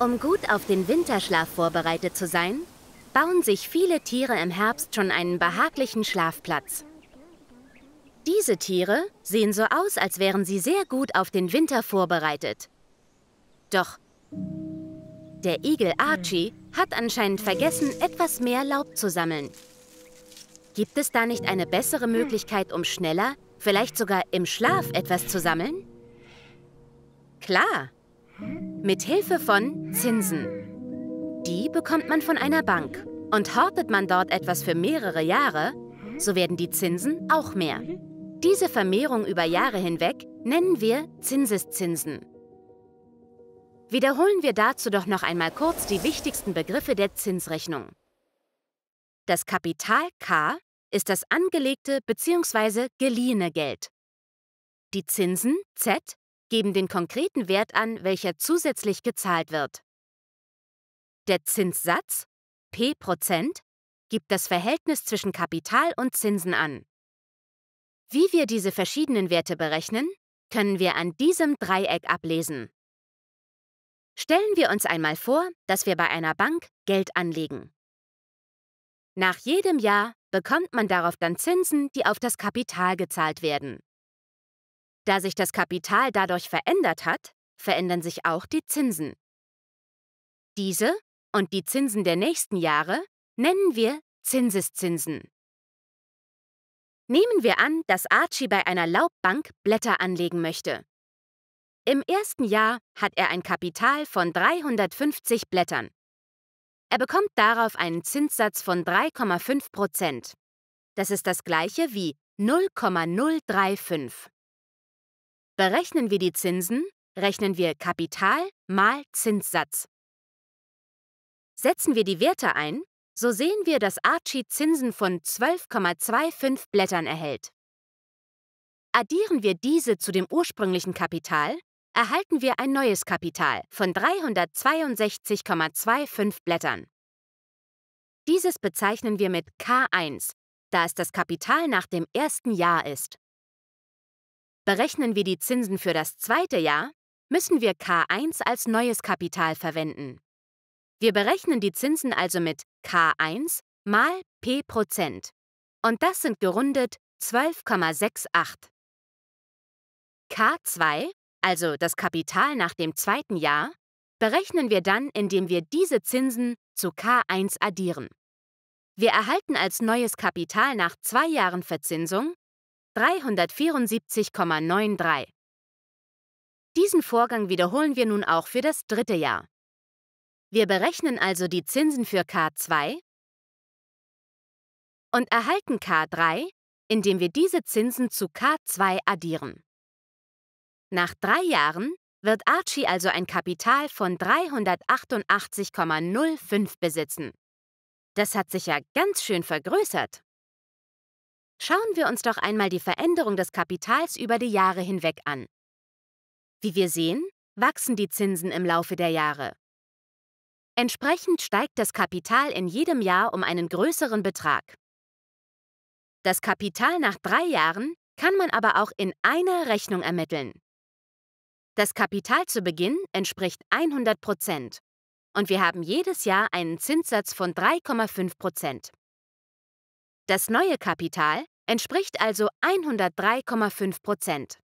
Um gut auf den Winterschlaf vorbereitet zu sein, bauen sich viele Tiere im Herbst schon einen behaglichen Schlafplatz. Diese Tiere sehen so aus, als wären sie sehr gut auf den Winter vorbereitet. Doch der Igel Archie hat anscheinend vergessen, etwas mehr Laub zu sammeln. Gibt es da nicht eine bessere Möglichkeit, um schneller, vielleicht sogar im Schlaf etwas zu sammeln? Klar, mit Hilfe von Zinsen. Die bekommt man von einer Bank. Und hortet man dort etwas für mehrere Jahre, so werden die Zinsen auch mehr. Diese Vermehrung über Jahre hinweg nennen wir Zinseszinsen. Wiederholen wir dazu doch noch einmal kurz die wichtigsten Begriffe der Zinsrechnung. Das Kapital K ist das angelegte bzw. geliehene Geld. Die Zinsen Z geben den konkreten Wert an, welcher zusätzlich gezahlt wird. Der Zinssatz P Prozent gibt das Verhältnis zwischen Kapital und Zinsen an. Wie wir diese verschiedenen Werte berechnen, können wir an diesem Dreieck ablesen. Stellen wir uns einmal vor, dass wir bei einer Bank Geld anlegen. Nach jedem Jahr bekommt man darauf dann Zinsen, die auf das Kapital gezahlt werden. Da sich das Kapital dadurch verändert hat, verändern sich auch die Zinsen. Diese und die Zinsen der nächsten Jahre nennen wir Zinseszinsen. Nehmen wir an, dass Archie bei einer Laubbank Blätter anlegen möchte. Im ersten Jahr hat er ein Kapital von 350 Blättern. Er bekommt darauf einen Zinssatz von 3,5 Prozent. Das ist das gleiche wie 0,035. Berechnen wir die Zinsen, rechnen wir Kapital mal Zinssatz. Setzen wir die Werte ein, so sehen wir, dass Archie Zinsen von 12,25 Blättern erhält. Addieren wir diese zu dem ursprünglichen Kapital, erhalten wir ein neues Kapital von 362,25 Blättern. Dieses bezeichnen wir mit K1, da es das Kapital nach dem ersten Jahr ist. Berechnen wir die Zinsen für das zweite Jahr, müssen wir K1 als neues Kapital verwenden. Wir berechnen die Zinsen also mit K1 mal P Prozent. Und das sind gerundet 12,68. K2, also das Kapital nach dem zweiten Jahr, berechnen wir dann, indem wir diese Zinsen zu K1 addieren. Wir erhalten als neues Kapital nach zwei Jahren Verzinsung 374,93. Diesen Vorgang wiederholen wir nun auch für das dritte Jahr. Wir berechnen also die Zinsen für K2 und erhalten K3, indem wir diese Zinsen zu K2 addieren. Nach drei Jahren wird Archie also ein Kapital von 388,05 besitzen. Das hat sich ja ganz schön vergrößert. Schauen wir uns doch einmal die Veränderung des Kapitals über die Jahre hinweg an. Wie wir sehen, wachsen die Zinsen im Laufe der Jahre. Entsprechend steigt das Kapital in jedem Jahr um einen größeren Betrag. Das Kapital nach drei Jahren kann man aber auch in einer Rechnung ermitteln. Das Kapital zu Beginn entspricht 100 Prozent und wir haben jedes Jahr einen Zinssatz von 3,5 Prozent. Das neue Kapital entspricht also 103,5 Prozent.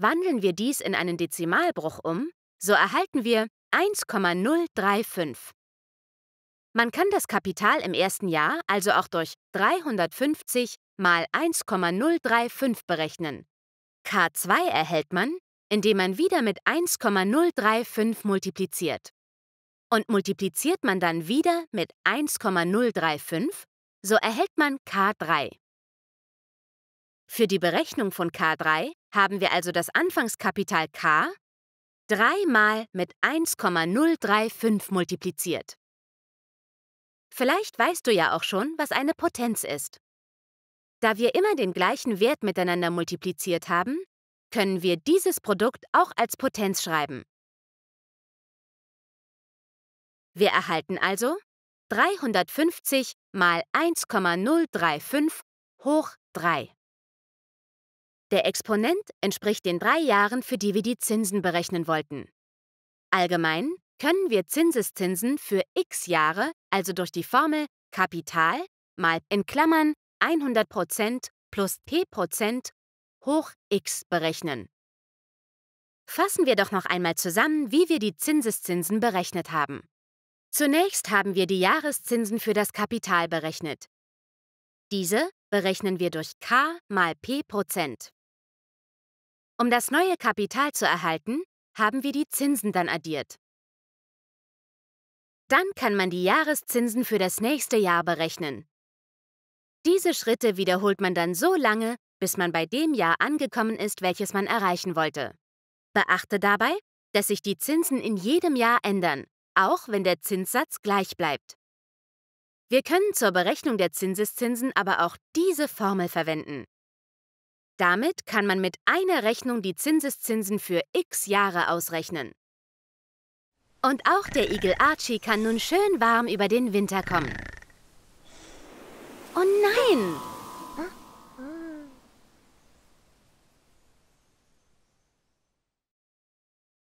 Wandeln wir dies in einen Dezimalbruch um, so erhalten wir 1,035. Man kann das Kapital im ersten Jahr also auch durch 350 mal 1,035 berechnen. K2 erhält man, indem man wieder mit 1,035 multipliziert. Und multipliziert man dann wieder mit 1,035, so erhält man K3. Für die Berechnung von K3 haben wir also das Anfangskapital K 3 mal mit 1,035 multipliziert. Vielleicht weißt du ja auch schon, was eine Potenz ist. Da wir immer den gleichen Wert miteinander multipliziert haben, können wir dieses Produkt auch als Potenz schreiben. Wir erhalten also 350 mal 1,035 hoch 3. Der Exponent entspricht den drei Jahren, für die wir die Zinsen berechnen wollten. Allgemein können wir Zinseszinsen für x Jahre, also durch die Formel Kapital mal in Klammern 100% plus p% hoch x berechnen. Fassen wir doch noch einmal zusammen, wie wir die Zinseszinsen berechnet haben. Zunächst haben wir die Jahreszinsen für das Kapital berechnet. Diese berechnen wir durch K mal P Prozent. Um das neue Kapital zu erhalten, haben wir die Zinsen dann addiert. Dann kann man die Jahreszinsen für das nächste Jahr berechnen. Diese Schritte wiederholt man dann so lange, bis man bei dem Jahr angekommen ist, welches man erreichen wollte. Beachte dabei, dass sich die Zinsen in jedem Jahr ändern auch wenn der Zinssatz gleich bleibt. Wir können zur Berechnung der Zinseszinsen aber auch diese Formel verwenden. Damit kann man mit einer Rechnung die Zinseszinsen für x Jahre ausrechnen. Und auch der Igel Archie kann nun schön warm über den Winter kommen. Oh nein!